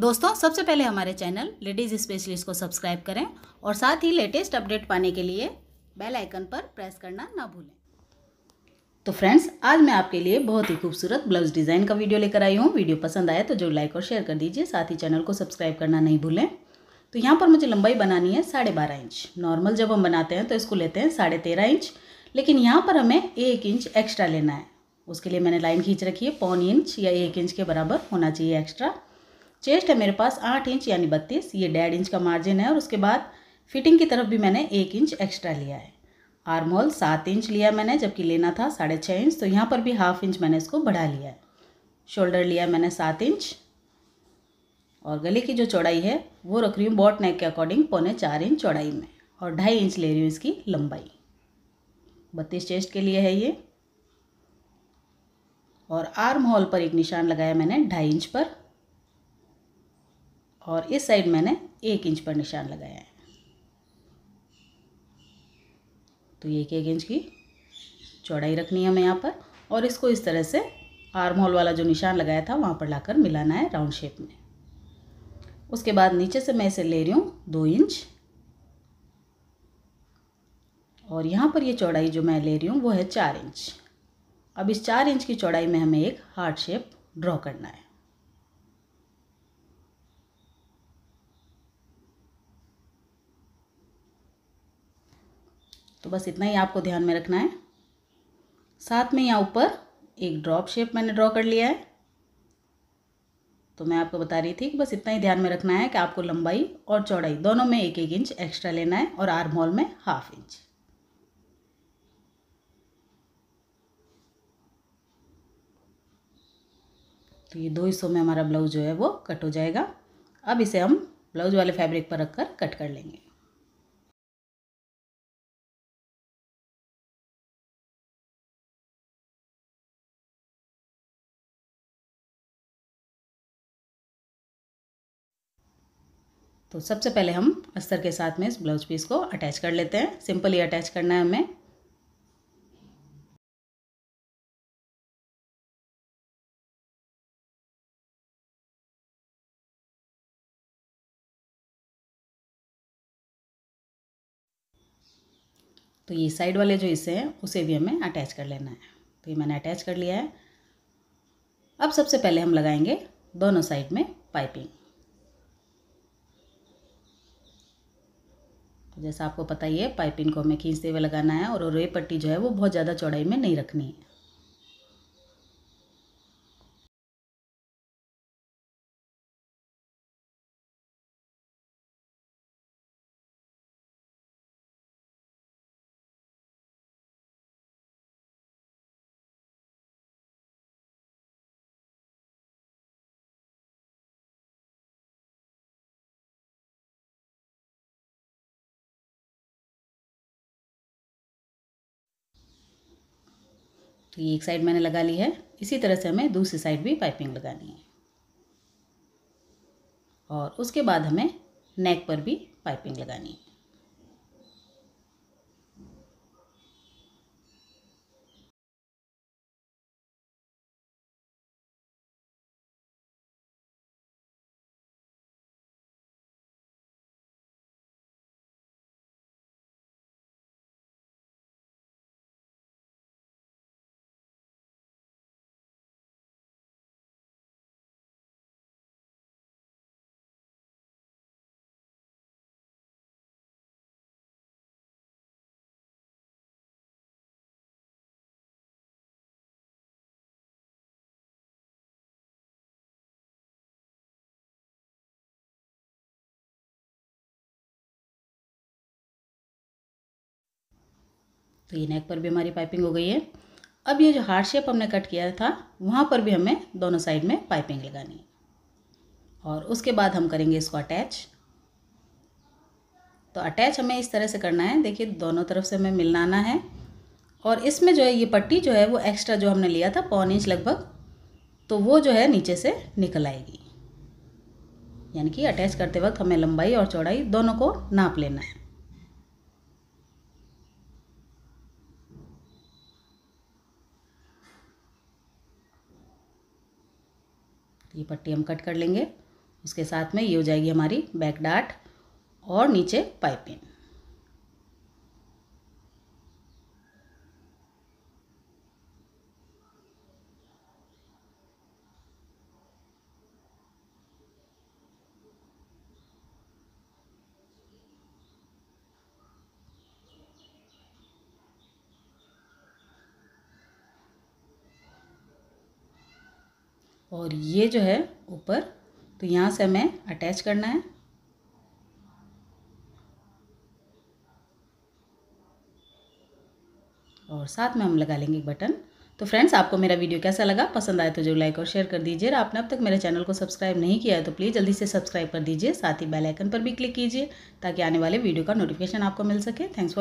दोस्तों सबसे पहले हमारे चैनल लेडीज़ स्पेशलिस्ट को सब्सक्राइब करें और साथ ही लेटेस्ट अपडेट पाने के लिए बेल आइकन पर प्रेस करना ना भूलें तो फ्रेंड्स आज मैं आपके लिए बहुत ही खूबसूरत ब्लाउज डिज़ाइन का वीडियो लेकर आई हूँ वीडियो पसंद आया तो जो लाइक और शेयर कर दीजिए साथ ही चैनल को सब्सक्राइब करना नहीं भूलें तो यहाँ पर मुझे लंबाई बनानी है साढ़े बारह इंच नॉर्मल जब हम बनाते हैं तो इसको लेते हैं साढ़े तेरह इंच लेकिन यहाँ पर हमें एक इंच एक्स्ट्रा लेना है उसके लिए मैंने लाइन खींच रखी है पौन इंच या एक इंच के बराबर होना चाहिए एक्स्ट्रा चेस्ट है मेरे पास आठ इंच यानी बत्तीस ये डेढ़ इंच का मार्जिन है और उसके बाद फिटिंग की तरफ भी मैंने एक इंच एक्स्ट्रा लिया है आर्म होल सात इंच लिया मैंने जबकि लेना था साढ़े छः इंच तो यहाँ पर भी हाफ इंच मैंने इसको बढ़ा लिया है शोल्डर लिया मैंने सात इंच और गले की जो चौड़ाई है वो रख रही हूँ बॉट नेक के अकॉर्डिंग पौने चार इंच चौड़ाई में और ढाई इंच ले रही हूँ इसकी लंबाई बत्तीस चेस्ट के लिए है ये और आर्म होल पर एक निशान लगाया मैंने ढाई इंच पर और इस साइड मैंने एक इंच पर निशान लगाया है तो एक एक इंच की चौड़ाई रखनी है हमें यहाँ पर और इसको इस तरह से आर्म होल वाला जो निशान लगाया था वहाँ पर लाकर मिलाना है राउंड शेप में उसके बाद नीचे से मैं इसे ले रही हूँ दो इंच और यहाँ पर ये चौड़ाई जो मैं ले रही हूँ वो है चार इंच अब इस चार इंच की चौड़ाई में हमें एक हार्ट शेप ड्रॉ करना है तो बस इतना ही आपको ध्यान में रखना है साथ में यहाँ ऊपर एक ड्रॉप शेप मैंने ड्रॉ कर लिया है तो मैं आपको बता रही थी कि बस इतना ही ध्यान में रखना है कि आपको लंबाई और चौड़ाई दोनों में एक एक इंच एक्स्ट्रा लेना है और आर्म होल में हाफ इंच तो ये दो हिस्सों में हमारा ब्लाउज जो है वो कट हो जाएगा अब इसे हम ब्लाउज वाले फैब्रिक पर रखकर कट कर लेंगे तो सबसे पहले हम अस्तर के साथ में इस ब्लाउज पीस को अटैच कर लेते हैं सिंपली अटैच करना है हमें तो ये साइड वाले जो हिस्से हैं उसे भी हमें अटैच कर लेना है तो ये मैंने अटैच कर लिया है अब सबसे पहले हम लगाएंगे दोनों साइड में पाइपिंग जैसा आपको पता ही है पाइपिंग को हमें खींचते हुए लगाना है और रोई पट्टी जो है वो बहुत ज़्यादा चौड़ाई में नहीं रखनी है तो ये एक साइड मैंने लगा ली है इसी तरह से हमें दूसरी साइड भी पाइपिंग लगानी है और उसके बाद हमें नेक पर भी पाइपिंग लगानी है तो ये नेक पर भी हमारी पाइपिंग हो गई है अब ये जो हार्ड शेप हमने कट किया था वहाँ पर भी हमें दोनों साइड में पाइपिंग लगानी है और उसके बाद हम करेंगे इसको अटैच तो अटैच हमें इस तरह से करना है देखिए दोनों तरफ से हमें मिलना है और इसमें जो है ये पट्टी जो है वो एक्स्ट्रा जो हमने लिया था पौन इंच लगभग तो वो जो है नीचे से निकल आएगी यानी कि अटैच करते वक्त हमें लंबाई और चौड़ाई दोनों को नाप लेना है ये पट्टी हम कट कर लेंगे उसके साथ में ये हो जाएगी हमारी बैक डाट और नीचे पाइपिंग और ये जो है ऊपर तो यहाँ से हमें अटैच करना है और साथ में हम लगा लेंगे एक बटन तो फ्रेंड्स आपको मेरा वीडियो कैसा लगा पसंद आए तो जो लाइक और शेयर कर दीजिए और आपने अब तक मेरे चैनल को सब्सक्राइब नहीं किया है तो प्लीज़ जल्दी से सब्सक्राइब कर दीजिए साथ ही बेल आइकन पर भी क्लिक कीजिए ताकि आने वाले वीडियो का नोटिफिकेशन आपको मिल सके थैंक्स फॉर